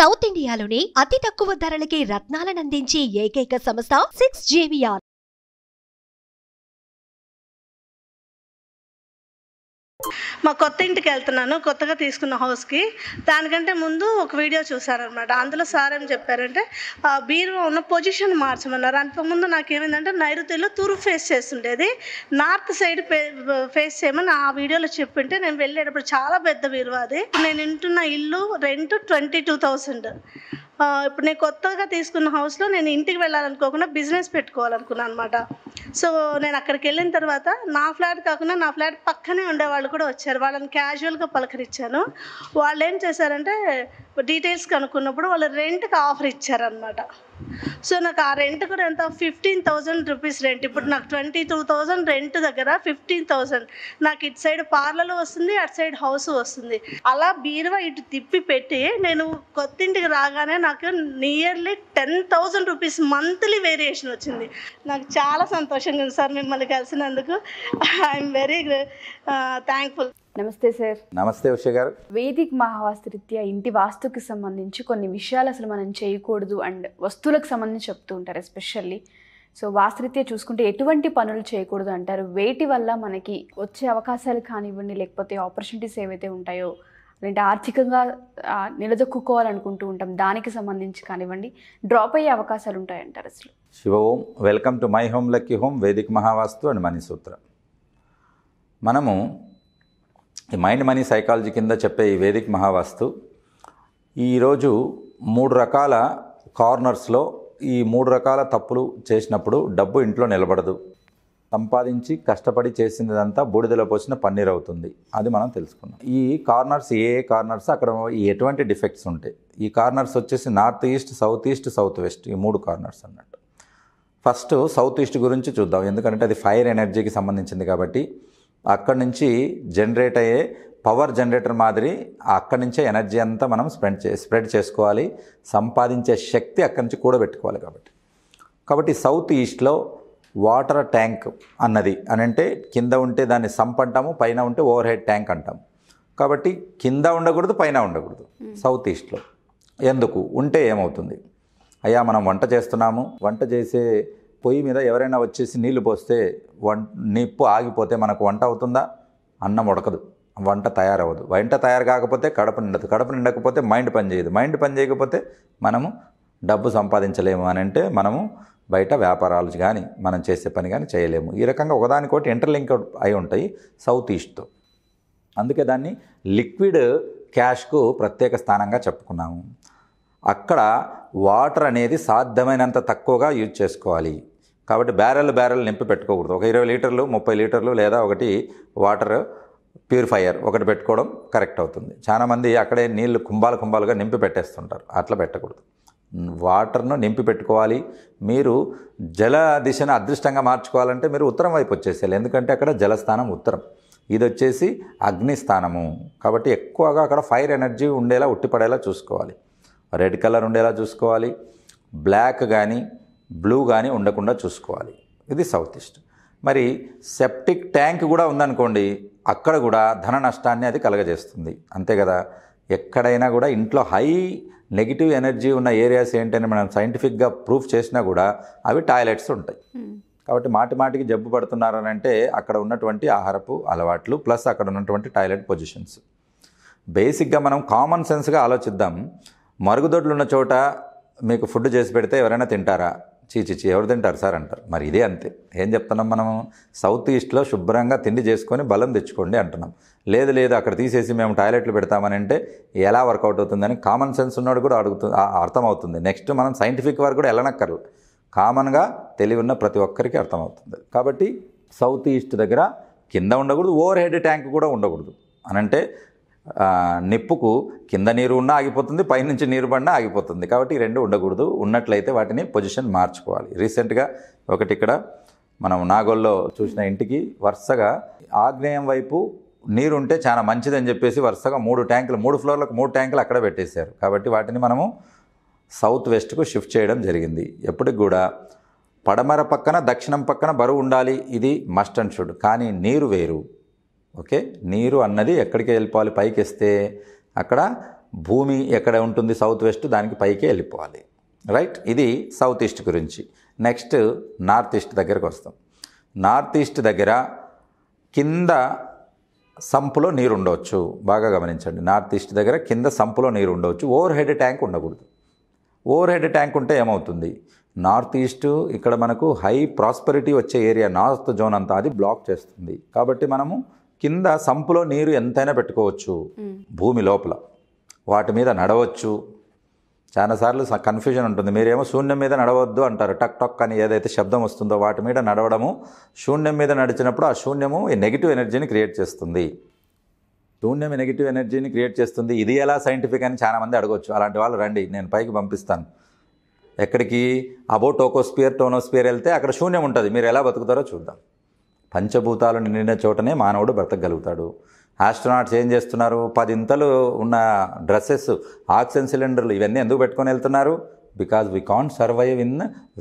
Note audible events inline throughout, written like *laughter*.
south ఇండియాలోనే అతి తక్కువ ధరలకే రత్నాలను అందించే ఏకైక సంస్థ సిక్స్ జేవిఆర్ మా కొత్త ఇంటికి వెళ్తున్నాను కొత్తగా తీసుకున్న హౌస్కి దానికంటే ముందు ఒక వీడియో చూశారనమాట అందులో సార్ ఏం చెప్పారంటే బీరువా ఉన్న పొజిషన్ మార్చమన్నారు అంతకుముందు ఏమైందంటే నైరుతిలో తూరు ఫేస్ చేస్తుండేది నార్త్ సైడ్ ఫేస్ చేయమని ఆ వీడియోలో చెప్పింటే నేను వెళ్ళేటప్పుడు చాలా పెద్ద బీరువా అది నేను ఇంటున్న ఇల్లు రెంట్ ట్వంటీ టూ థౌసండ్ ఇప్పుడు నేను కొత్తగా తీసుకున్న హౌస్లో నేను ఇంటికి వెళ్ళాలనుకోకుండా బిజినెస్ పెట్టుకోవాలనుకున్నాను అనమాట సో నేను అక్కడికి వెళ్ళిన తర్వాత నా ఫ్లాట్ కాకుండా నా ఫ్లాట్ పక్కనే ఉండేవాళ్ళు కూడా వచ్చారు వాళ్ళని క్యాజువల్గా పలకరించాను వాళ్ళు ఏం చేశారంటే డీటెయిల్స్ కనుక్కున్నప్పుడు వాళ్ళు రెంట్కి ఆఫర్ ఇచ్చారనమాట సో నాకు ఆ రెంట్ కూడా ఎంత ఫిఫ్టీన్ థౌజండ్ రూపీస్ రెంట్ ఇప్పుడు నాకు ట్వంటీ టూ థౌజండ్ రెంట్ దగ్గర ఫిఫ్టీన్ థౌజండ్ నాకు ఇటు సైడ్ పార్లర్ వస్తుంది అటు సైడ్ హౌస్ వస్తుంది అలా బీరువా ఇటు తిప్పి పెట్టి నేను కొత్తింటికి రాగానే నాకు nearly ten thousand rupees monthly variation వచ్చింది నాకు చాలా సంతోషంగా ఉంది సార్ మిమ్మల్ని కలిసినందుకు ఐఎమ్ వెరీ థ్యాంక్ఫుల్ నమస్తే సార్ నమస్తే ఉష గారు వేదిక్ మహావాస్తురీత్యా ఇంటి వాస్తుకి సంబంధించి కొన్ని విషయాలు అసలు మనం చేయకూడదు అండ్ వస్తువులకు సంబంధించి చెప్తూ ఉంటారు ఎస్పెషల్లీ సో వాస్తురీత్యా చూసుకుంటే ఎటువంటి పనులు చేయకూడదు అంటారు వేటి వల్ల మనకి వచ్చే అవకాశాలు కానివ్వండి లేకపోతే ఆపర్చునిటీస్ ఏవైతే ఉంటాయో లేదంటే ఆర్థికంగా నిలదొక్కుకోవాలనుకుంటూ ఉంటాం దానికి సంబంధించి కానివ్వండి డ్రాప్ అయ్యే అవకాశాలు ఉంటాయంటారు అసలు Shiva Om welcome to my home lucky home Vedic Mahavastu and Manisutra మనము ఈ మైండ్ మనీ సైకాలజీ కింద చెప్పే ఈ వేదిక మహావాస్తు ఈరోజు మూడు రకాల కార్నర్స్లో ఈ మూడు రకాల తప్పులు చేసినప్పుడు డబ్బు ఇంట్లో నిలబడదు సంపాదించి కష్టపడి చేసినదంతా బూడిదలో పోసిన పన్నీర్ అవుతుంది అది మనం తెలుసుకున్నాం ఈ కార్నర్స్ ఏ ఏ కార్నర్స్ అక్కడ ఎటువంటి డిఫెక్ట్స్ ఉంటాయి ఈ కార్నర్స్ వచ్చేసి north east south east south west ఈ మూడు కార్నర్స్ అన్నట్టు ఫస్ట్ సౌత్ ఈస్ట్ గురించి చూద్దాం ఎందుకంటే అది ఫైర్ ఎనర్జీకి సంబంధించింది కాబట్టి అక్కడి నుంచి జనరేట్ అయ్యే పవర్ జనరేటర్ మాదిరి అక్కడి నుంచే ఎనర్జీ అంతా మనం స్ప్రెడ్ చే స్ప్రెడ్ చేసుకోవాలి సంపాదించే శక్తి అక్కడి నుంచి కూడబెట్టుకోవాలి కాబట్టి కాబట్టి సౌత్ ఈస్ట్లో వాటర్ ట్యాంక్ అన్నది అని అంటే కింద ఉంటే దాన్ని సంప్ అంటాము పైన ఉంటే ఓవర్ హెడ్ ట్యాంక్ అంటాము కాబట్టి కింద ఉండకూడదు పైన ఉండకూడదు సౌత్ ఈస్ట్లో ఎందుకు ఉంటే ఏమవుతుంది అయ్యా మనం వంట చేస్తున్నాము వంట చేసే పొయ్యి మీద ఎవరైనా వచ్చేసి నీళ్లు పోస్తే వం నిప్పు ఆగిపోతే మనకు వంట అవుతుందా అన్నం ఉడకదు వంట తయారవ్వదు వంట తయారు కాకపోతే కడప నిండదు కడప నిండకపోతే మైండ్ పని చేయదు మైండ్ పని చేయకపోతే మనము డబ్బు సంపాదించలేము అని అంటే మనము బయట వ్యాపారాలు కానీ మనం చేసే పని కానీ చేయలేము ఈ రకంగా ఒకదానికోటి ఇంటర్లింక్ అయి ఉంటాయి సౌత్ ఈస్ట్తో అందుకే దాన్ని లిక్విడ్ క్యాష్కు ప్రత్యేక స్థానంగా చెప్పుకున్నాము అక్కడ వాటర్ అనేది సాధ్యమైనంత తక్కువగా యూజ్ చేసుకోవాలి కాబట్టి బ్యారెల్ బ్యారెల్ నింపి పెట్టుకోకూడదు ఒక ఇరవై లీటర్లు ముప్పై లీటర్లు లేదా ఒకటి వాటర్ ప్యూరిఫైయర్ ఒకటి పెట్టుకోవడం కరెక్ట్ అవుతుంది చాలామంది అక్కడే నీళ్లు కుంభాలు కుంభాలుగా నింపి పెట్టేస్తుంటారు అట్లా పెట్టకూడదు వాటర్ను నింపి పెట్టుకోవాలి మీరు జల దిశను అదృష్టంగా మార్చుకోవాలంటే మీరు ఉత్తరం వైపు వచ్చేసేయాలి ఎందుకంటే అక్కడ జలస్థానం ఉత్తరం ఇది వచ్చేసి అగ్నిస్థానము కాబట్టి ఎక్కువగా అక్కడ ఫైర్ ఎనర్జీ ఉండేలా ఉట్టిపడేలా చూసుకోవాలి రెడ్ కలర్ ఉండేలా చూసుకోవాలి బ్లాక్ కానీ బ్లూ కానీ ఉండకుండా చూసుకోవాలి ఇది సౌత్ ఈస్ట్ మరి సెప్టిక్ ట్యాంక్ కూడా ఉందనుకోండి అక్కడ కూడా ధన నష్టాన్ని అది కలగజేస్తుంది అంతే కదా ఎక్కడైనా కూడా ఇంట్లో హై నెగిటివ్ ఎనర్జీ ఉన్న ఏరియాస్ ఏంటని మనం సైంటిఫిక్గా ప్రూఫ్ చేసినా కూడా అవి టాయిలెట్స్ ఉంటాయి కాబట్టి మాటి మాటికి జబ్బు పడుతున్నారని అంటే అక్కడ ఉన్నటువంటి ఆహారపు అలవాట్లు ప్లస్ అక్కడ ఉన్నటువంటి టాయిలెట్ పొజిషన్స్ బేసిక్గా మనం కామన్ సెన్స్గా ఆలోచిద్దాం మరుగుదొడ్లు ఉన్న చోట మీకు ఫుడ్ చేసి పెడితే ఎవరైనా తింటారా చీచిచి ఎవరు తింటారు సార్ అంటారు మరి ఇదే అంతే ఏం చెప్తున్నాం మనం సౌత్ ఈస్ట్లో శుభ్రంగా తిండి చేసుకొని బలం తెచ్చుకోండి అంటున్నాం లేదు లేదు అక్కడ తీసేసి మేము టాయిలెట్లు పెడతామని అంటే ఎలా వర్కౌట్ అవుతుందని కామన్ సెన్స్ ఉన్నాడు కూడా అడుగుతుంది అర్థమవుతుంది నెక్స్ట్ మనం సైంటిఫిక్ వారు కూడా వెళ్ళనక్కర్లేదు కామన్గా తెలివి ఉన్న ప్రతి ఒక్కరికి అర్థమవుతుంది కాబట్టి సౌత్ ఈస్ట్ దగ్గర కింద ఉండకూడదు ఓవర్ హెడ్ ట్యాంక్ కూడా ఉండకూడదు అనంటే నిప్పుకు కింద నీరు ఉన్నా ఆగిపోతుంది పైనుంచి నీరు పడినా ఆగిపోతుంది కాబట్టి ఈ రెండు ఉండకూడదు ఉన్నట్లయితే వాటిని పొజిషన్ మార్చుకోవాలి రీసెంట్గా ఒకటి ఇక్కడ మనం నాగోల్లో చూసిన ఇంటికి వరుసగా ఆగ్నేయం వైపు నీరుంటే చాలా మంచిదని చెప్పేసి వరుసగా మూడు ట్యాంకులు మూడు ఫ్లోర్లకు మూడు ట్యాంకులు అక్కడ పెట్టేశారు కాబట్టి వాటిని మనము సౌత్ వెస్ట్కు షిఫ్ట్ చేయడం జరిగింది ఎప్పటికి కూడా పడమర పక్కన దక్షిణం పక్కన బరువు ఉండాలి ఇది మస్ట్ అండ్ షుడ్ కానీ నీరు వేరు ఓకే నీరు అన్నది ఎక్కడికి వెళ్ళిపోవాలి పైకి ఇస్తే అక్కడ భూమి ఎక్కడ ఉంటుంది సౌత్ వెస్ట్ దానికి పైకి వెళ్ళిపోవాలి రైట్ ఇది సౌత్ ఈస్ట్ గురించి నెక్స్ట్ నార్త్ ఈస్ట్ దగ్గరకు వస్తాం నార్త్ ఈస్ట్ దగ్గర కింద సంపులో నీరు ఉండవచ్చు బాగా గమనించండి నార్త్ ఈస్ట్ దగ్గర కింద సంపులో నీరు ఉండవచ్చు ఓవర్ హెడ్ ట్యాంక్ ఉండకూడదు ఓవర్ హెడ్ ట్యాంక్ ఉంటే ఏమవుతుంది నార్త్ ఈస్ట్ ఇక్కడ మనకు హై ప్రాస్పరిటీ వచ్చే ఏరియా నార్త్ జోన్ అంతా అది బ్లాక్ చేస్తుంది కాబట్టి మనము కింద సంపులో నీరు ఎంతైనా పెట్టుకోవచ్చు భూమి లోపల వాటి మీద నడవచ్చు చాలాసార్లు కన్ఫ్యూజన్ ఉంటుంది మీరేమో శూన్యం మీద నడవద్దు అంటారు టక్ టక్ అని ఏదైతే శబ్దం వస్తుందో వాటి మీద నడవడము శూన్యం మీద నడిచినప్పుడు ఆ శూన్యము ఈ నెగిటివ్ ఎనర్జీని క్రియేట్ చేస్తుంది శూన్యం నెగిటివ్ ఎనర్జీని క్రియేట్ చేస్తుంది ఇది ఎలా సైంటిఫిక్ అని చాలామంది అడగవచ్చు అలాంటి వాళ్ళు రండి నేను పైకి పంపిస్తాను ఎక్కడికి అబో టోకోస్పియర్ టోనోస్పియర్ వెళ్తే అక్కడ శూన్యం ఉంటుంది మీరు ఎలా బతుకుతారో చూద్దాం పంచభూతాలు నిండిన చోటనే మానవుడు బ్రతకగలుగుతాడు ఆస్ట్రోనాట్స్ ఏం చేస్తున్నారు పదింతలు ఉన్న డ్రెస్సెస్ ఆక్సిజన్ సిలిండర్లు ఇవన్నీ ఎందుకు పెట్టుకొని వెళ్తున్నారు because we can't survive in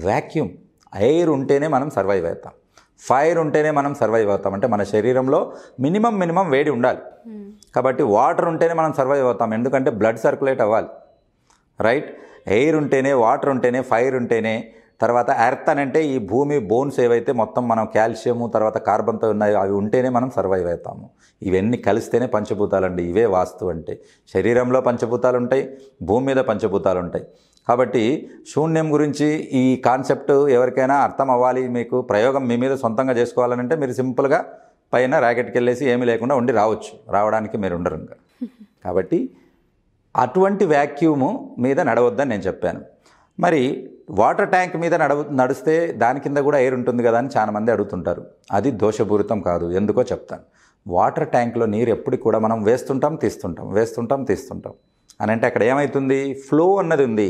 vacuum air ఉంటేనే మనం సర్వైవ్ అవుతాం ఫైర్ ఉంటేనే మనం సర్వైవ్ అవుతాం అంటే మన శరీరంలో మినిమం మినిమం వేడి ఉండాలి కాబట్టి వాటర్ ఉంటేనే మనం సర్వైవ్ అవుతాం ఎందుకంటే బ్లడ్ సర్క్యులేట్ అవ్వాలి రైట్ ఎయిర్ ఉంటేనే వాటర్ ఉంటేనే ఫైర్ ఉంటేనే తర్వాత ఎర్త్ అని అంటే ఈ భూమి బోన్స్ ఏవైతే మొత్తం మనం కాల్షియము తర్వాత కార్బన్తో ఉన్నాయో అవి ఉంటేనే మనం సర్వైవ్ అవుతాము ఇవన్నీ కలిస్తేనే అండి ఇవే వాస్తు అంటే శరీరంలో పంచభూతాలు ఉంటాయి భూమి మీద పంచభూతాలు ఉంటాయి కాబట్టి శూన్యం గురించి ఈ కాన్సెప్ట్ ఎవరికైనా అర్థం అవ్వాలి మీకు ప్రయోగం మీ మీద సొంతంగా చేసుకోవాలంటే మీరు సింపుల్గా పైన ర్యాకెట్కి వెళ్ళేసి ఏమీ లేకుండా ఉండి రావచ్చు రావడానికి మీరు ఉండరు ఇంకా *laughs* కాబట్టి అటువంటి వ్యాక్యూము మీద నడవద్దని నేను చెప్పాను మరి వాటర్ ట్యాంక్ మీద నడవ నడిస్తే దాని కింద కూడా ఎయిర్ ఉంటుంది కదా అని చాలామంది అడుగుతుంటారు అది దోషపూరితం కాదు ఎందుకో చెప్తాను వాటర్ ట్యాంక్లో నీరు ఎప్పటికి కూడా మనం వేస్తుంటాం తీస్తుంటాం వేస్తుంటాం తీస్తుంటాం అని అంటే అక్కడ ఏమవుతుంది ఫ్లో అన్నది ఉంది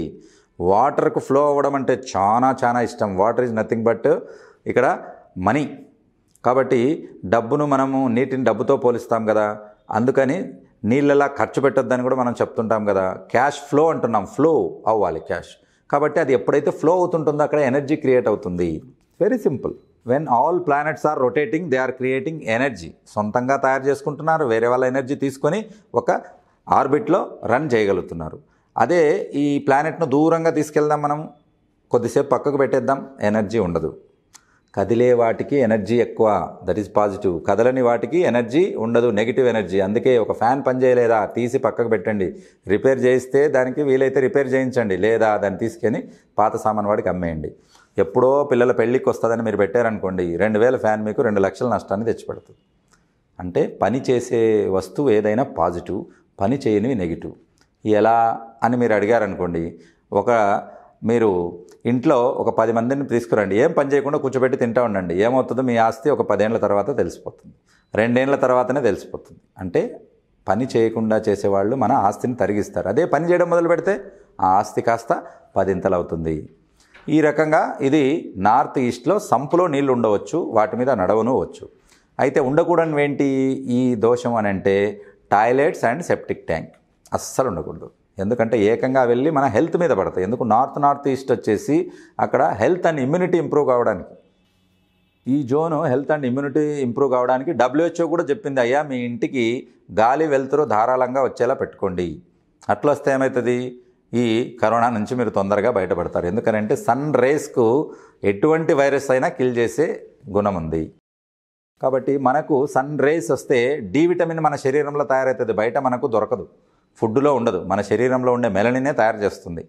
వాటర్కు ఫ్లో అవ్వడం అంటే చాలా చాలా ఇష్టం వాటర్ ఈజ్ నథింగ్ బట్ ఇక్కడ మనీ కాబట్టి డబ్బును మనము నీటిని డబ్బుతో పోలిస్తాం కదా అందుకని నీళ్ళలా ఖర్చు పెట్టద్దని కూడా మనం చెప్తుంటాం కదా క్యాష్ ఫ్లో అంటున్నాం ఫ్లో అవ్వాలి క్యాష్ కాబట్టి అది ఎప్పుడైతే ఫ్లో అవుతుంటుందో అక్కడ ఎనర్జీ క్రియేట్ అవుతుంది very simple when all planets are rotating they are creating energy సొంతంగా తయారు చేసుకుంటున్నారు వేరే వాళ్ళ ఎనర్జీ తీసుకొని ఒక ఆర్బిట్లో రన్ చేయగలుగుతున్నారు అదే ఈ ప్లానెట్ను దూరంగా తీసుకెళ్దాం మనం కొద్దిసేపు పక్కకు పెట్టేద్దాం ఎనర్జీ ఉండదు కదిలే వాటికి ఎనర్జీ ఎక్కువ దట్ ఈస్ పాజిటివ్ కదలని వాటికి ఎనర్జీ ఉండదు నెగిటివ్ ఎనర్జీ అందుకే ఒక ఫ్యాన్ పనిచేయలేదా తీసి పక్కకు పెట్టండి రిపేర్ చేస్తే దానికి వీలైతే రిపేర్ చేయించండి లేదా దాన్ని తీసుకొని పాత సామాన్ వాడికి అమ్మేయండి ఎప్పుడో పిల్లల పెళ్ళికి వస్తుందని మీరు పెట్టారనుకోండి రెండు వేల ఫ్యాన్ మీకు రెండు లక్షల నష్టాన్ని తెచ్చిపెడుతుంది అంటే పని చేసే వస్తువు ఏదైనా పాజిటివ్ పని చేయనివి నెగిటివ్ ఎలా అని మీరు అడిగారనుకోండి ఒక మీరు ఇంట్లో ఒక పది మందిని తీసుకురండి ఏం పని చేయకుండా కూర్చోబెట్టి తింటా ఉండండి ఏమవుతుందో మీ ఆస్తి ఒక పదేళ్ల తర్వాత తెలిసిపోతుంది రెండేళ్ల తర్వాతనే తెలిసిపోతుంది అంటే పని చేయకుండా చేసేవాళ్ళు మన ఆస్తిని తరిగిస్తారు అదే పని చేయడం మొదలు పెడితే ఆ ఆస్తి కాస్త పదింతలు అవుతుంది ఈ రకంగా ఇది నార్త్ ఈస్ట్లో సంపులో నీళ్లు ఉండవచ్చు వాటి మీద నడవను వచ్చు అయితే ఏంటి ఈ దోషం అని అంటే టాయిలెట్స్ అండ్ సెప్టిక్ ట్యాంక్ అస్సలు ఉండకూడదు ఎందుకంటే ఏకంగా వెళ్ళి మన హెల్త్ మీద పడతాయి ఎందుకు నార్త్ నార్త్ ఈస్ట్ వచ్చేసి అక్కడ హెల్త్ అండ్ ఇమ్యూనిటీ ఇంప్రూవ్ కావడానికి ఈ zone health and immunity improve కావడానికి డబ్ల్యూహెచ్ఓ కూడా చెప్పింది అయ్యా మీ ఇంటికి గాలి వెళ్తురు ధారాళంగా వచ్చేలా పెట్టుకోండి అట్లా వస్తే ఏమవుతుంది ఈ కరోనా నుంచి మీరు తొందరగా బయటపడతారు ఎందుకనంటే సన్ రేస్కు ఎటువంటి వైరస్ అయినా కిల్ చేసే గుణం ఉంది కాబట్టి మనకు సన్ రేస్ వస్తే డి విటమిన్ మన శరీరంలో తయారవుతుంది బయట మనకు దొరకదు ఫుడ్లో ఉండదు మన శరీరంలో ఉండే మెలనినే తయారు చేస్తుంది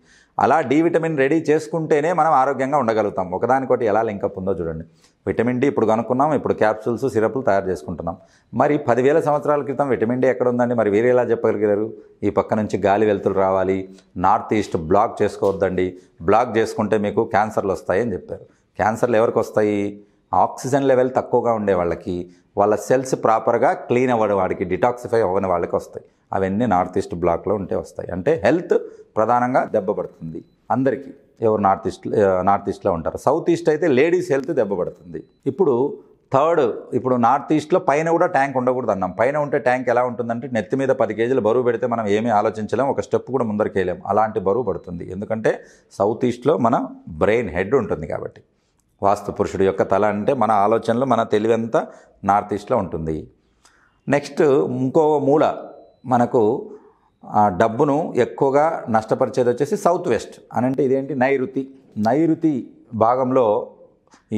అలా డి విటమిన్ రెడీ చేసుకుంటేనే మనం ఆరోగ్యంగా ఉండగలుగుతాం ఒకదానికొకటి ఎలా లింకప్ ఉందో చూడండి విటమిన్ డి ఇప్పుడు కనుక్కున్నాం ఇప్పుడు క్యాప్సూల్స్ సిరప్లు తయారు చేసుకుంటున్నాం మరి పదివేల సంవత్సరాల క్రితం విటమిన్ డి ఎక్కడ ఉందండి మరి వీరు ఎలా చెప్పగలిగారు ఈ పక్క నుంచి గాలి వెలుతురు రావాలి నార్త్ ఈస్ట్ బ్లాక్ చేసుకోవద్దండి బ్లాక్ చేసుకుంటే మీకు క్యాన్సర్లు వస్తాయి అని చెప్పారు క్యాన్సర్లు ఎవరికి వస్తాయి ఆక్సిజన్ లెవెల్ తక్కువగా ఉండే వాళ్ళకి వాళ్ళ సెల్స్ ప్రాపర్గా క్లీన్ అవ్వడం వాడికి డిటాక్సిఫై అవ్వని వాళ్ళకి వస్తాయి అవన్నీ నార్త్ ఈస్ట్ బ్లాక్లో ఉంటే వస్తాయి అంటే హెల్త్ ప్రధానంగా దెబ్బపడుతుంది అందరికీ ఎవరు నార్త్ ఈస్ట్ నార్త్ ఈస్ట్లో ఉంటారు సౌత్ ఈస్ట్ అయితే లేడీస్ హెల్త్ దెబ్బపడుతుంది ఇప్పుడు థర్డ్ ఇప్పుడు నార్త్ ఈస్ట్లో పైన కూడా ట్యాంక్ ఉండకూడదు అన్నాం పైన ఉంటే ట్యాంక్ ఎలా ఉంటుందంటే నెత్తి మీద పది కేజీలు బరువు పెడితే మనం ఏమీ ఆలోచించలేం ఒక స్టెప్ కూడా ముందరికి వెళ్ళాం అలాంటి బరువు పడుతుంది ఎందుకంటే సౌత్ ఈస్ట్లో మన బ్రెయిన్ హెడ్ ఉంటుంది కాబట్టి వాస్తు పురుషుడు యొక్క తల అంటే మన ఆలోచనలు మన తెలివంతా నార్త్ ఈస్ట్లో ఉంటుంది నెక్స్ట్ ఇంకో మూల మనకు డబ్బును ఎక్కువగా నష్టపరిచేది వచ్చేసి సౌత్ వెస్ట్ అని అంటే ఇదేంటి నైరుతి నైరుతి భాగంలో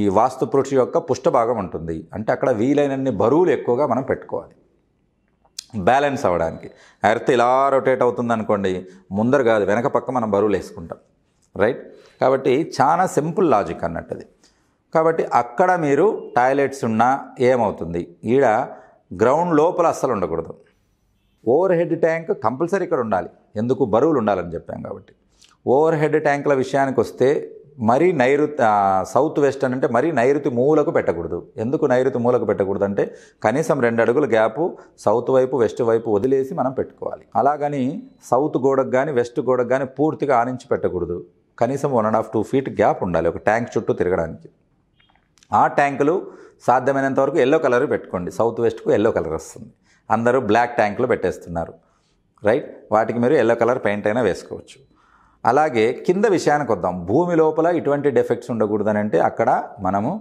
ఈ వాస్తు పురుషు యొక్క పుష్ట భాగం ఉంటుంది అంటే అక్కడ వీలైనన్ని బరువులు ఎక్కువగా మనం పెట్టుకోవాలి బ్యాలెన్స్ అవ్వడానికి ఎర్త్ ఇలా రొటేట్ అవుతుంది అనుకోండి ముందర కాదు వెనక పక్క మనం బరువులు వేసుకుంటాం రైట్ కాబట్టి చాలా సింపుల్ లాజిక్ అది కాబట్టి అక్కడ మీరు టాయిలెట్స్ ఉన్నా ఏమవుతుంది ఈడ గ్రౌండ్ లోపల అస్సలు ఉండకూడదు ఓవర్ హెడ్ ట్యాంక్ కంపల్సరీ ఇక్కడ ఉండాలి ఎందుకు బరువులు ఉండాలని చెప్పాం కాబట్టి ఓవర్ హెడ్ ట్యాంకుల విషయానికి వస్తే మరీ నైరుతి సౌత్ అని అంటే మరీ నైరుతి మూలకు పెట్టకూడదు ఎందుకు నైరుతి మూలకు పెట్టకూడదు అంటే కనీసం రెండు అడుగుల గ్యాప్ సౌత్ వైపు వెస్ట్ వైపు వదిలేసి మనం పెట్టుకోవాలి అలాగని సౌత్ గోడకు కానీ వెస్ట్ గోడకు కానీ పూర్తిగా ఆనించి పెట్టకూడదు కనీసం one and half two feet gap ఉండాలి ఒక ట్యాంక్ చుట్టూ తిరగడానికి ఆ ట్యాంకులు సాధ్యమైనంత వరకు ఎల్లో కలర్ పెట్టుకోండి సౌత్ వెస్ట్కు ఎల్లో కలర్ వస్తుంది అందరూ బ్లాక్ ట్యాంకులు పెట్టేస్తున్నారు రైట్ వాటికి మీరు ఎల్లో కలర్ పెయింట్ అయినా వేసుకోవచ్చు అలాగే కింద విషయానికి వద్దాం భూమి లోపల ఇటువంటి డెఫెక్ట్స్ అని అంటే అక్కడ మనము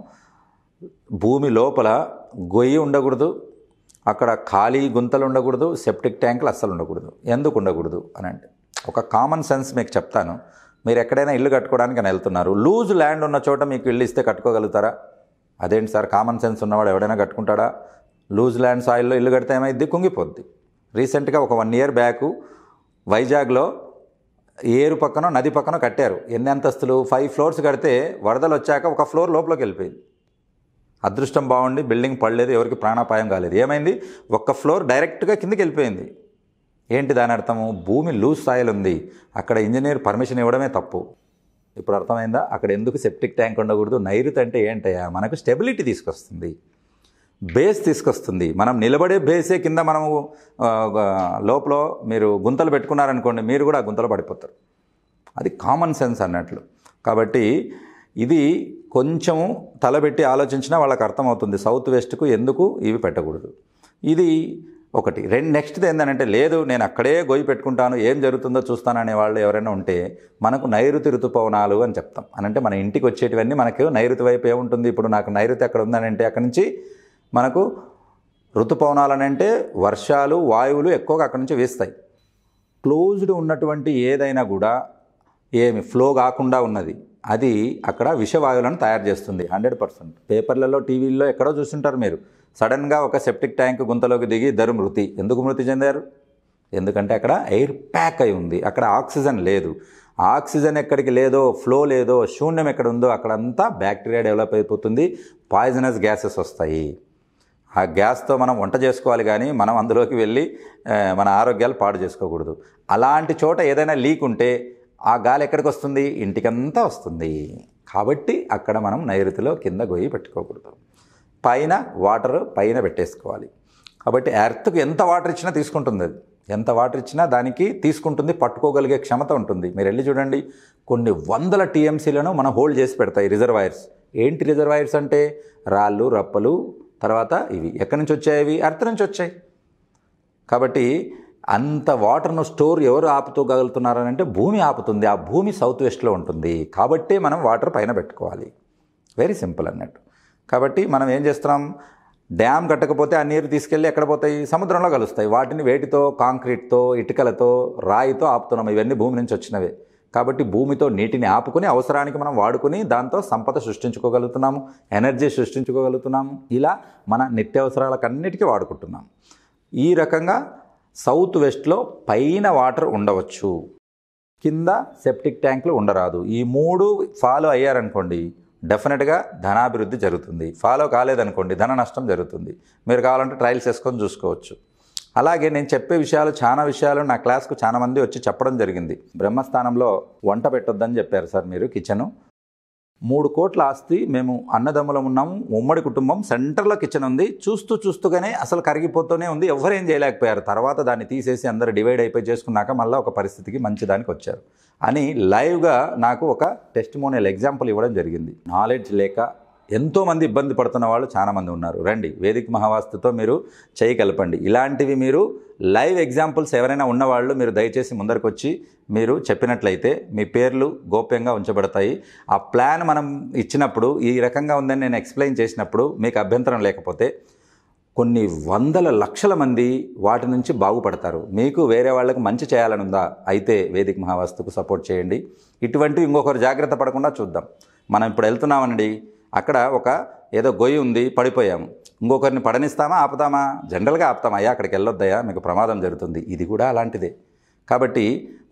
భూమి లోపల గొయ్యి ఉండకూడదు అక్కడ ఖాళీ గుంతలు ఉండకూడదు సెప్టిక్ ట్యాంకులు అస్సలు ఉండకూడదు ఎందుకు ఉండకూడదు అని అంటే ఒక కామన్ సెన్స్ మీకు చెప్తాను మీరు ఎక్కడైనా ఇల్లు కట్టుకోవడానికి వెళ్తున్నారు లూజ్ ల్యాండ్ ఉన్న చోట మీకు ఇల్లు ఇస్తే కట్టుకోగలుగుతారా అదేంటి సార్ కామన్ సెన్స్ ఉన్నవాడు ఎవడైనా కట్టుకుంటాడా లూజ్ ల్యాండ్ సాయిల్లో ఇల్లు కడితే ఏమైద్ది కుంగిపోద్ది రీసెంట్గా ఒక వన్ ఇయర్ బ్యాక్ వైజాగ్లో ఏరు పక్కన నది పక్కన కట్టారు ఎన్ని అంతస్తులు ఫైవ్ ఫ్లోర్స్ కడితే వరదలు వచ్చాక ఒక ఫ్లోర్ లోపలికి వెళ్ళిపోయింది అదృష్టం బాగుండి బిల్డింగ్ పడలేదు ఎవరికి ప్రాణాపాయం కాలేదు ఏమైంది ఒక్క ఫ్లోర్ డైరెక్ట్గా కిందకి వెళ్ళిపోయింది ఏంటి దాని అర్థము భూమి లూజ్ సాయిల్ ఉంది అక్కడ ఇంజనీర్ పర్మిషన్ ఇవ్వడమే తప్పు ఇప్పుడు అర్థమైందా అక్కడ ఎందుకు సెప్టిక్ ట్యాంక్ ఉండకూడదు నైరుతి అంటే ఏంటయ్యా మనకు స్టెబిలిటీ తీసుకొస్తుంది బేస్ తీసుకొస్తుంది మనం నిలబడే బేసే కింద మనము లోపల మీరు గుంతలు పెట్టుకున్నారనుకోండి మీరు కూడా ఆ గుంతలు పడిపోతారు అది కామన్ సెన్స్ అన్నట్లు కాబట్టి ఇది కొంచెం తలబెట్టి ఆలోచించినా వాళ్ళకి అర్థమవుతుంది సౌత్ వెస్ట్కు ఎందుకు ఇవి పెట్టకూడదు ఇది ఒకటి రెండు నెక్స్ట్ది ఏంటంటే లేదు నేను అక్కడే గోయి పెట్టుకుంటాను ఏం జరుగుతుందో చూస్తాననే వాళ్ళు ఎవరైనా ఉంటే మనకు నైరుతి ఋతుపవనాలు అని చెప్తాం అనంటే మన ఇంటికి వచ్చేటివన్నీ మనకు నైరుతి వైపు ఏముంటుంది ఇప్పుడు నాకు నైరుతి అక్కడ ఉందనంటే అక్కడి నుంచి మనకు ఋతుపవనాలు అని అంటే వర్షాలు వాయువులు ఎక్కువగా అక్కడి నుంచి వేస్తాయి క్లోజ్డ్ ఉన్నటువంటి ఏదైనా కూడా ఏమి ఫ్లో కాకుండా ఉన్నది అది అక్కడ విషవాయువులను తయారు చేస్తుంది హండ్రెడ్ పర్సెంట్ పేపర్లలో టీవీల్లో ఎక్కడో చూస్తుంటారు మీరు సడన్గా ఒక సెప్టిక్ ట్యాంక్ గుంతలోకి దిగి ఇద్దరు మృతి ఎందుకు మృతి చెందారు ఎందుకంటే అక్కడ ఎయిర్ ప్యాక్ అయి ఉంది అక్కడ ఆక్సిజన్ లేదు ఆక్సిజన్ ఎక్కడికి లేదో ఫ్లో లేదో శూన్యం ఎక్కడ ఉందో అక్కడంతా బ్యాక్టీరియా డెవలప్ అయిపోతుంది పాయిజనస్ గ్యాసెస్ వస్తాయి ఆ గ్యాస్తో మనం వంట చేసుకోవాలి కానీ మనం అందులోకి వెళ్ళి మన ఆరోగ్యాలు పాడు చేసుకోకూడదు అలాంటి చోట ఏదైనా లీక్ ఉంటే ఆ గాలి ఎక్కడికి వస్తుంది ఇంటికంతా వస్తుంది కాబట్టి అక్కడ మనం నైరుతిలో కింద గొయ్యి పెట్టుకోకూడదు పైన వాటర్ పైన పెట్టేసుకోవాలి కాబట్టి ఎర్త్కు ఎంత వాటర్ ఇచ్చినా తీసుకుంటుంది అది ఎంత వాటర్ ఇచ్చినా దానికి తీసుకుంటుంది పట్టుకోగలిగే క్షమత ఉంటుంది మీరు వెళ్ళి చూడండి కొన్ని వందల టీఎంసీలను మనం హోల్డ్ చేసి పెడతాయి రిజర్వాయర్స్ ఏంటి రిజర్వాయర్స్ అంటే రాళ్ళు రప్పలు తర్వాత ఇవి ఎక్కడి నుంచి వచ్చాయి అవి ఎర్త్ నుంచి వచ్చాయి కాబట్టి అంత వాటర్ను స్టోర్ ఎవరు ఆపుతోగలుగుతున్నారని అంటే భూమి ఆపుతుంది ఆ భూమి సౌత్ వెస్ట్లో ఉంటుంది కాబట్టే మనం వాటర్ పైన పెట్టుకోవాలి వెరీ సింపుల్ అన్నట్టు కాబట్టి మనం ఏం చేస్తున్నాం డ్యామ్ కట్టకపోతే ఆ నీరు తీసుకెళ్ళి ఎక్కడ పోతాయి సముద్రంలో కలుస్తాయి వాటిని వేటితో కాంక్రీట్తో ఇటుకలతో రాయితో ఆపుతున్నాం ఇవన్నీ భూమి నుంచి వచ్చినవే కాబట్టి భూమితో నీటిని ఆపుకుని అవసరానికి మనం వాడుకుని దాంతో సంపద సృష్టించుకోగలుగుతున్నాము ఎనర్జీ సృష్టించుకోగలుగుతున్నాము ఇలా మన నిత్యావసరాలకన్నిటికీ వాడుకుంటున్నాం ఈ రకంగా సౌత్ వెస్ట్లో పైన వాటర్ ఉండవచ్చు కింద సెప్టిక్ ట్యాంకులు ఉండరాదు ఈ మూడు ఫాలో అయ్యారనుకోండి డెఫినెట్గా ధనాభివృద్ధి జరుగుతుంది ఫాలో కాలేదనుకోండి ధన నష్టం జరుగుతుంది మీరు కావాలంటే ట్రయల్స్ వేసుకొని చూసుకోవచ్చు అలాగే నేను చెప్పే విషయాలు చాలా విషయాలు నా క్లాస్కు చాలా మంది వచ్చి చెప్పడం జరిగింది బ్రహ్మస్థానంలో వంట పెట్టొద్దని చెప్పారు సార్ మీరు కిచెను మూడు కోట్ల ఆస్తి మేము అన్నదమ్ములం ఉన్నాము ఉమ్మడి కుటుంబం సెంటర్లో కిచెన్ ఉంది చూస్తూ చూస్తూగానే అసలు కరిగిపోతూనే ఉంది ఎవరేం చేయలేకపోయారు తర్వాత దాన్ని తీసేసి అందరు డివైడ్ అయిపోయి చేసుకున్నాక మళ్ళీ ఒక పరిస్థితికి మంచి దానికి వచ్చారు అని లైవ్గా నాకు ఒక టెస్ట్ మోనియల్ ఎగ్జాంపుల్ ఇవ్వడం జరిగింది నాలెడ్జ్ లేక ఎంతోమంది ఇబ్బంది పడుతున్న వాళ్ళు చాలామంది ఉన్నారు రండి వేదిక మహావాస్తుతో మీరు చేయి కలపండి ఇలాంటివి మీరు లైవ్ ఎగ్జాంపుల్స్ ఎవరైనా ఉన్నవాళ్ళు మీరు దయచేసి ముందరకొచ్చి మీరు చెప్పినట్లయితే మీ పేర్లు గోప్యంగా ఉంచబడతాయి ఆ ప్లాన్ మనం ఇచ్చినప్పుడు ఈ రకంగా ఉందని నేను ఎక్స్ప్లెయిన్ చేసినప్పుడు మీకు అభ్యంతరం లేకపోతే కొన్ని వందల లక్షల మంది వాటి నుంచి బాగుపడతారు మీకు వేరే వాళ్ళకు మంచి చేయాలనుందా అయితే వేదిక మహావాస్తుకు సపోర్ట్ చేయండి ఇటువంటి ఇంకొకరు జాగ్రత్త పడకుండా చూద్దాం మనం ఇప్పుడు వెళ్తున్నామండి అక్కడ ఒక ఏదో గొయ్యి ఉంది పడిపోయాము ఇంకొకరిని పడనిస్తామా ఆపుతామా జనరల్గా ఆపుతామా అయ్యా అక్కడికి వెళ్ళొద్దయ్యా మీకు ప్రమాదం జరుగుతుంది ఇది కూడా అలాంటిదే కాబట్టి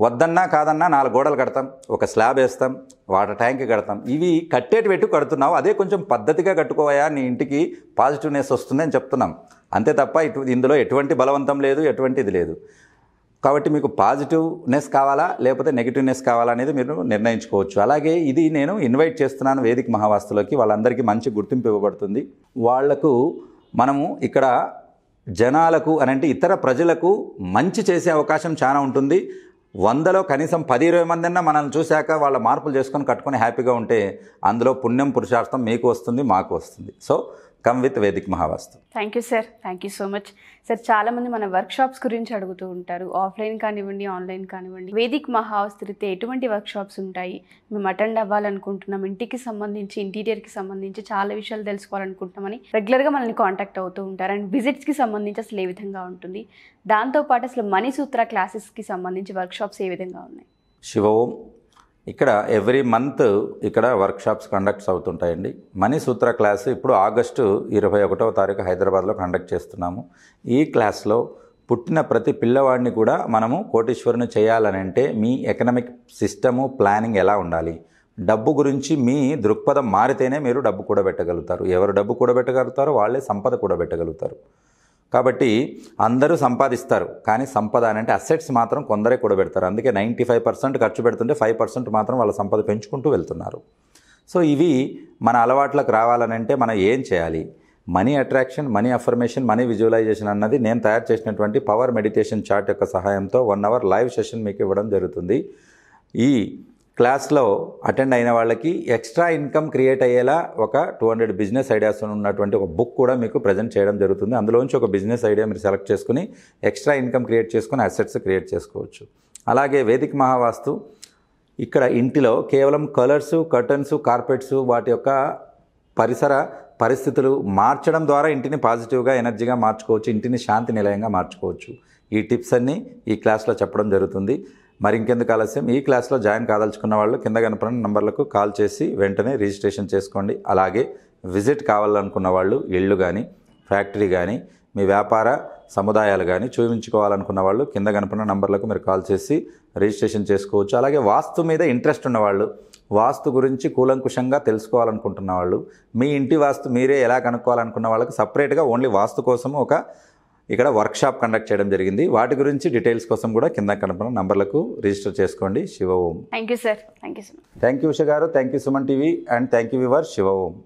వద్దన్నా కాదన్నా నాలుగు గోడలు కడతాం ఒక స్లాబ్ వేస్తాం వాటర్ ట్యాంక్ కడతాం ఇవి కట్టేటి పెట్టు కడుతున్నావు అదే కొంచెం పద్ధతిగా కట్టుకోవాయా నీ ఇంటికి పాజిటివ్నెస్ వస్తుందని చెప్తున్నాం అంతే తప్ప ఇటు ఇందులో ఎటువంటి బలవంతం లేదు ఎటువంటిది లేదు కాబట్టి మీకు పాజిటివ్నెస్ కావాలా లేకపోతే నెగిటివ్నెస్ కావాలా అనేది మీరు నిర్ణయించుకోవచ్చు అలాగే ఇది నేను ఇన్వైట్ చేస్తున్నాను వేదిక మహావాస్తులకి వాళ్ళందరికీ మంచి గుర్తింపు ఇవ్వబడుతుంది వాళ్లకు మనము ఇక్కడ జనాలకు అంటే ఇతర ప్రజలకు మంచి చేసే అవకాశం చాలా ఉంటుంది వందలో కనీసం పది ఇరవై మందిన్నా మనల్ని చూశాక వాళ్ళ మార్పులు చేసుకొని కట్టుకొని హ్యాపీగా ఉంటే అందులో పుణ్యం పురుషార్థం మీకు వస్తుంది మాకు వస్తుంది so come with Vedic Mahavastu thank you sir thank you so much sir చాలామంది మన వర్క్షాప్స్ గురించి అడుగుతూ ఉంటారు ఆఫ్లైన్ కానివ్వండి ఆన్లైన్ కానివ్వండి వేదిక్ మహావాస్తు రీతే ఎటువంటి వర్క్షాప్స్ ఉంటాయి మేము అటెండ్ అవ్వాలనుకుంటున్నాం ఇంటికి సంబంధించి ఇంటీరియర్కి సంబంధించి చాలా విషయాలు తెలుసుకోవాలనుకుంటున్నామని రెగ్యులర్గా మనల్ని కాంటాక్ట్ అవుతూ ఉంటారు అండ్ విజిట్స్కి సంబంధించి అసలు ఏ విధంగా ఉంటుంది దాంతోపాటు అసలు మణిసూత్ర క్లాసెస్కి సంబంధించి వర్క్షాప్స్ ఏ విధంగా ఉన్నాయి శివ ఓం ఇక్కడ ఎవ్రీ మంత్ ఇక్కడ వర్క్షాప్స్ కండక్ట్స్ అవుతుంటాయండి సూత్ర క్లాస్ ఇప్పుడు ఆగస్టు ఇరవై ఒకటవ తారీఖు హైదరాబాద్లో కండక్ట్ చేస్తున్నాము ఈ క్లాస్లో పుట్టిన ప్రతి పిల్లవాడిని కూడా మనము కోటీశ్వరుని చేయాలనంటే మీ ఎకనామిక్ సిస్టము ప్లానింగ్ ఎలా ఉండాలి డబ్బు గురించి మీ దృక్పథం మారితేనే మీరు డబ్బు కూడబెట్టగలుగుతారు ఎవరు డబ్బు కూడబెట్టగలుగుతారో వాళ్ళే సంపద కూడబెట్టగలుగుతారు కాబట్టి అందరూ సంపాదిస్తారు కానీ సంపద అని అంటే అసెట్స్ మాత్రం కొందరే కూడబెడతారు అందుకే నైంటీ ఫైవ్ పర్సెంట్ ఖర్చు పెడుతుంటే ఫైవ్ పర్సెంట్ మాత్రం వాళ్ళ సంపద పెంచుకుంటూ వెళ్తున్నారు సో ఇవి మన అలవాట్లకు రావాలనంటే మనం ఏం చేయాలి money attraction money affirmation money visualization అన్నది నేను తయారు చేసినటువంటి పవర్ మెడిటేషన్ చార్ట్ యొక్క సహాయంతో వన్ అవర్ లైవ్ సెషన్ మీకు ఇవ్వడం జరుగుతుంది ఈ క్లాస్లో అటెండ్ అయిన వాళ్ళకి ఎక్స్ట్రా ఇన్కమ్ క్రియేట్ అయ్యేలా ఒక టూ హండ్రెడ్ బిజినెస్ ఐడియాస్ ఉన్నటువంటి ఒక బుక్ కూడా మీకు ప్రజెంట్ చేయడం జరుగుతుంది అందులోంచి ఒక బిజినెస్ ఐడియా మీరు సెలెక్ట్ చేసుకుని ఎక్స్ట్రా ఇన్కమ్ క్రియేట్ చేసుకుని అసెట్స్ క్రియేట్ చేసుకోవచ్చు అలాగే వేదిక మహావాస్తు ఇక్కడ ఇంటిలో కేవలం కలర్సు కర్టన్సు కార్పెట్స్ వాటి యొక్క పరిసర పరిస్థితులు మార్చడం ద్వారా ఇంటిని పాజిటివ్గా ఎనర్జీగా మార్చుకోవచ్చు ఇంటిని శాంతి నిలయంగా మార్చుకోవచ్చు ఈ టిప్స్ అన్నీ ఈ క్లాస్లో చెప్పడం జరుగుతుంది మరి ఇంకెందుకు ఆలస్యం ఈ క్లాస్లో జాయిన్ కాదలుచుకున్న వాళ్ళు కింద కనపడిన నంబర్లకు కాల్ చేసి వెంటనే రిజిస్ట్రేషన్ చేసుకోండి అలాగే విజిట్ కావాలనుకున్న వాళ్ళు ఇళ్ళు కానీ ఫ్యాక్టరీ కానీ మీ వ్యాపార సముదాయాలు కానీ చూపించుకోవాలనుకున్న వాళ్ళు కింద కనపడిన నంబర్లకు మీరు కాల్ చేసి రిజిస్ట్రేషన్ చేసుకోవచ్చు అలాగే వాస్తు మీద ఇంట్రెస్ట్ ఉన్నవాళ్ళు వాస్తు గురించి కూలంకుషంగా తెలుసుకోవాలనుకుంటున్న వాళ్ళు మీ ఇంటి వాస్తు మీరే ఎలా కనుక్కోవాలనుకున్న వాళ్ళకి సపరేట్గా ఓన్లీ వాస్తు కోసం ఒక ఇక్కడ వర్క్షాప్ కండక్ట్ చేయడం జరిగింది వాటి గురించి డీటెయిల్స్ కోసం కూడా కింద కనపడిన నంబర్లకు రిజిస్టర్ చేసుకోండి Shiva Om thank you sir thank you thank you Usha garu thank you Suman TV and thank you viewer Shiva Om